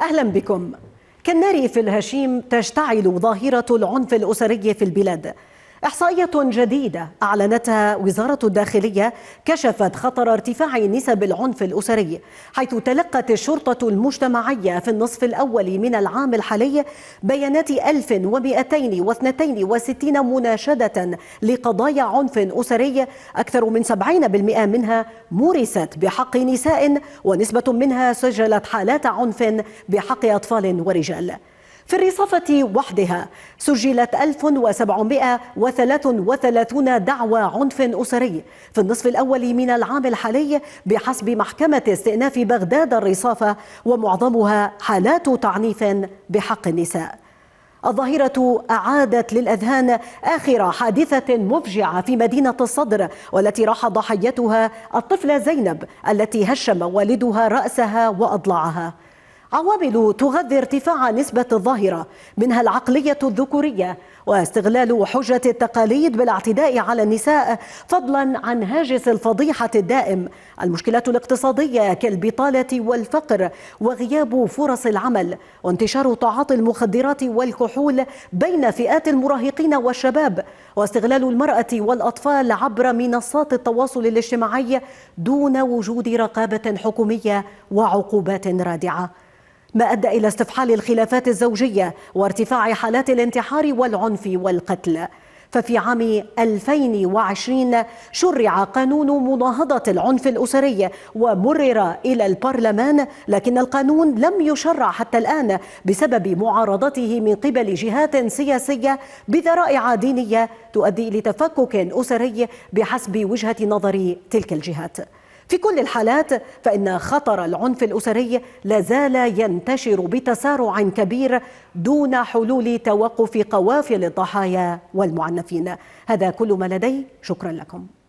أهلا بكم كالنار في الهشيم تشتعل ظاهرة العنف الأسري في البلاد إحصائية جديدة أعلنتها وزارة الداخلية كشفت خطر ارتفاع نسب العنف الأسري حيث تلقت الشرطة المجتمعية في النصف الأول من العام الحالي بيانات 1262 مناشدة لقضايا عنف أسري أكثر من 70% منها مورست بحق نساء ونسبة منها سجلت حالات عنف بحق أطفال ورجال في الرصافة وحدها سجلت 1733 دعوى عنف أسري في النصف الأول من العام الحالي بحسب محكمة استئناف بغداد الرصافة ومعظمها حالات تعنيف بحق النساء الظاهرة أعادت للأذهان آخر حادثة مفجعة في مدينة الصدر والتي راح ضحيتها الطفلة زينب التي هشم والدها رأسها وأضلعها عوامل تغذي ارتفاع نسبة الظاهرة منها العقلية الذكورية واستغلال حجة التقاليد بالاعتداء على النساء فضلا عن هاجس الفضيحة الدائم المشكلات الاقتصادية كالبطالة والفقر وغياب فرص العمل وانتشار تعاطي المخدرات والكحول بين فئات المراهقين والشباب واستغلال المرأة والأطفال عبر منصات التواصل الاجتماعي دون وجود رقابة حكومية وعقوبات رادعة ما أدى إلى استفحال الخلافات الزوجية وارتفاع حالات الانتحار والعنف والقتل ففي عام 2020 شرع قانون مناهضة العنف الأسري ومرر إلى البرلمان لكن القانون لم يشرع حتى الآن بسبب معارضته من قبل جهات سياسية بذرائع دينية تؤدي لتفكك أسري بحسب وجهة نظر تلك الجهات في كل الحالات فإن خطر العنف الأسري لا زال ينتشر بتسارع كبير دون حلول توقف قوافل الضحايا والمعنفين هذا كل ما لدي شكرا لكم